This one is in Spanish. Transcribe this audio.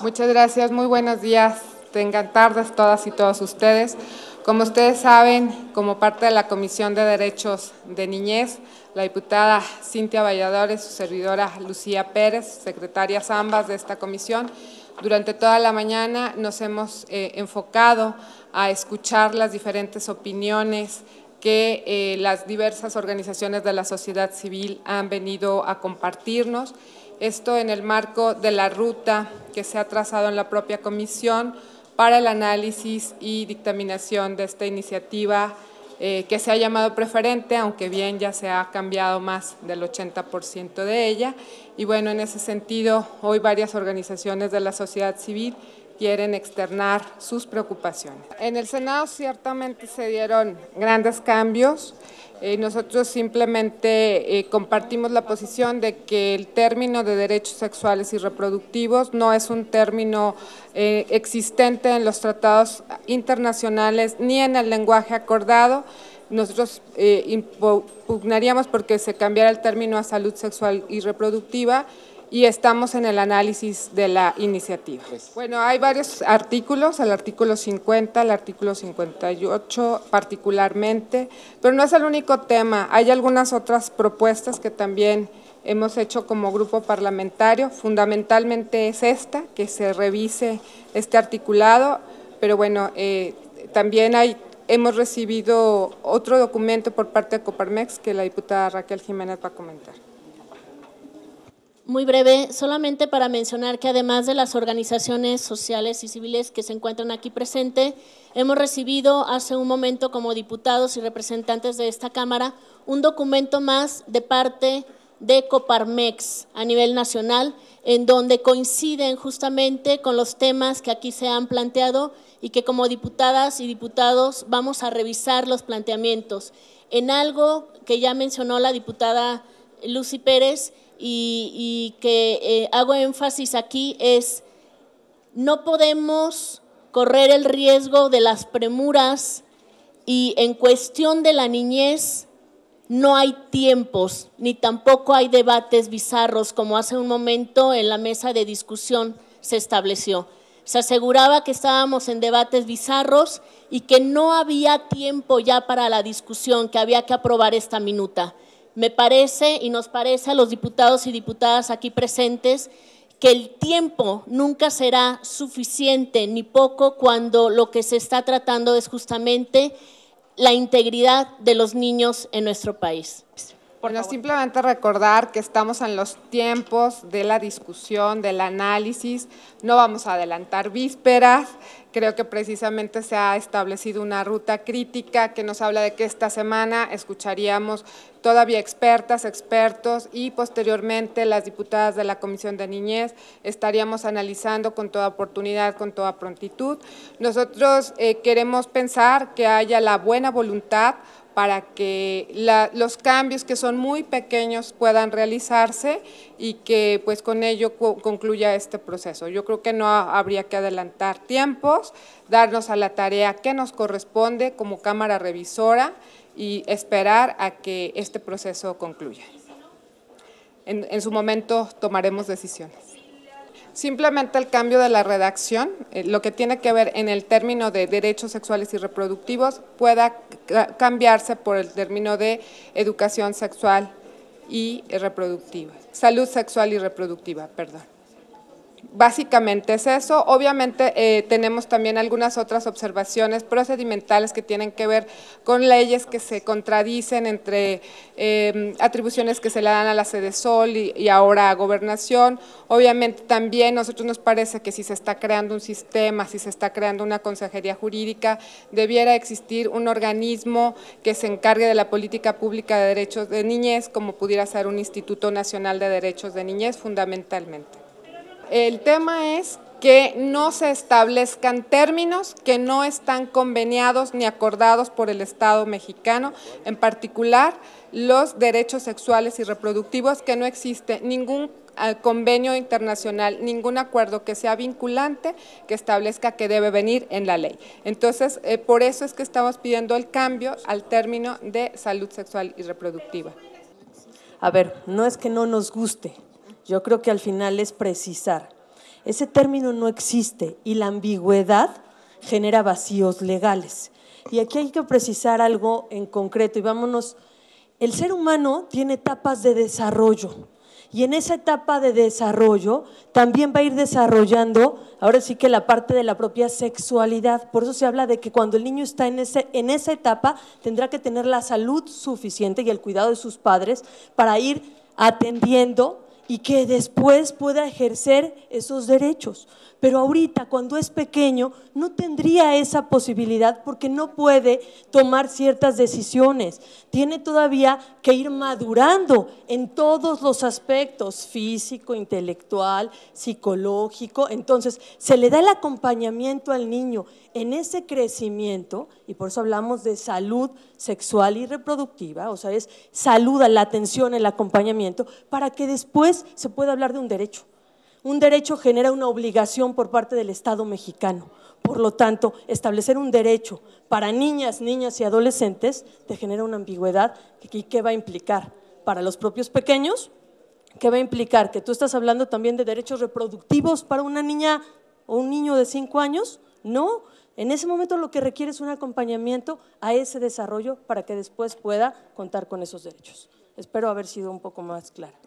Muchas gracias, muy buenos días, tengan tardes todas y todos ustedes. Como ustedes saben, como parte de la Comisión de Derechos de Niñez, la diputada Cintia Valladores, su servidora Lucía Pérez, secretarias ambas de esta comisión, durante toda la mañana nos hemos eh, enfocado a escuchar las diferentes opiniones que eh, las diversas organizaciones de la sociedad civil han venido a compartirnos esto en el marco de la ruta que se ha trazado en la propia comisión para el análisis y dictaminación de esta iniciativa eh, que se ha llamado preferente, aunque bien ya se ha cambiado más del 80% de ella, y bueno, en ese sentido, hoy varias organizaciones de la sociedad civil quieren externar sus preocupaciones. En el Senado ciertamente se dieron grandes cambios. Eh, nosotros simplemente eh, compartimos la posición de que el término de derechos sexuales y reproductivos no es un término eh, existente en los tratados internacionales ni en el lenguaje acordado nosotros eh, impugnaríamos porque se cambiara el término a salud sexual y reproductiva y estamos en el análisis de la iniciativa. Pues. Bueno, hay varios artículos, el artículo 50, el artículo 58 particularmente, pero no es el único tema, hay algunas otras propuestas que también hemos hecho como grupo parlamentario, fundamentalmente es esta, que se revise este articulado, pero bueno, eh, también hay hemos recibido otro documento por parte de Coparmex que la diputada Raquel Jiménez va a comentar. Muy breve, solamente para mencionar que además de las organizaciones sociales y civiles que se encuentran aquí presentes, hemos recibido hace un momento como diputados y representantes de esta Cámara un documento más de parte de Coparmex a nivel nacional, en donde coinciden justamente con los temas que aquí se han planteado y que como diputadas y diputados vamos a revisar los planteamientos. En algo que ya mencionó la diputada Lucy Pérez y, que eh, hago énfasis aquí es, no podemos correr el riesgo de las premuras y en cuestión de la niñez no hay tiempos, ni tampoco hay debates bizarros como hace un momento en la mesa de discusión se estableció. Se aseguraba que estábamos en debates bizarros y que no había tiempo ya para la discusión, que había que aprobar esta minuta. Me parece y nos parece a los diputados y diputadas aquí presentes que el tiempo nunca será suficiente ni poco cuando lo que se está tratando es justamente la integridad de los niños en nuestro país. Bueno, simplemente recordar que estamos en los tiempos de la discusión, del análisis, no vamos a adelantar vísperas, Creo que precisamente se ha establecido una ruta crítica que nos habla de que esta semana escucharíamos todavía expertas, expertos y posteriormente las diputadas de la Comisión de Niñez estaríamos analizando con toda oportunidad, con toda prontitud. Nosotros eh, queremos pensar que haya la buena voluntad para que los cambios que son muy pequeños puedan realizarse y que pues con ello concluya este proceso. Yo creo que no habría que adelantar tiempos, darnos a la tarea que nos corresponde como Cámara Revisora y esperar a que este proceso concluya. en su momento tomaremos decisiones. Simplemente el cambio de la redacción, eh, lo que tiene que ver en el término de derechos sexuales y reproductivos, pueda cambiarse por el término de educación sexual y eh, reproductiva, salud sexual y reproductiva, perdón básicamente es eso. Obviamente eh, tenemos también algunas otras observaciones procedimentales que tienen que ver con leyes que se contradicen entre em, atribuciones que se le dan a la sede Sol y, ahora a Gobernación. Obviamente también nosotros nos parece que si se está creando un sistema, si se está creando una consejería jurídica, debiera existir un organismo que se encargue de la política pública de derechos de niñez, como pudiera ser un Instituto Nacional de Derechos de Niñez fundamentalmente. El tema es que no se establezcan términos que no están conveniados ni acordados por el Estado mexicano, en particular los derechos sexuales y reproductivos, que no existe ningún eh, convenio internacional, ningún acuerdo que sea vinculante que establezca que debe venir en la ley. Entonces, eh, por eso es que estamos pidiendo el cambio al término de salud sexual y reproductiva. A ver, no es que no nos guste, yo creo que al final es precisar. Ese término no existe y la ambigüedad genera vacíos legales. Y aquí hay que precisar algo en concreto y vámonos. El ser humano tiene etapas de desarrollo y en esa etapa de desarrollo también va a ir desarrollando, ahora sí que la parte de la propia sexualidad. Por eso se habla de que cuando el niño está en, ese, en esa etapa tendrá que tener la salud suficiente y el cuidado de sus padres para ir atendiendo y que después pueda ejercer esos derechos. Pero ahorita, cuando es pequeño, no tendría esa posibilidad porque no puede tomar ciertas decisiones. Tiene todavía que ir madurando en todos los aspectos, físico, intelectual, psicológico. Entonces, se le da el acompañamiento al niño en ese crecimiento, y por eso hablamos de salud sexual y reproductiva, o sea, es salud, la atención, el acompañamiento, para que después se puede hablar de un derecho. Un derecho genera una obligación por parte del Estado mexicano. Por lo tanto, establecer un derecho para niñas, niñas y adolescentes te genera una ambigüedad que, qué va a implicar para los propios pequeños, qué va a implicar que tú estás hablando también de derechos reproductivos para una niña o un niño de cinco años. No, en ese momento lo que requiere es un acompañamiento a ese desarrollo para que después pueda contar con esos derechos. Espero haber sido un poco más clara.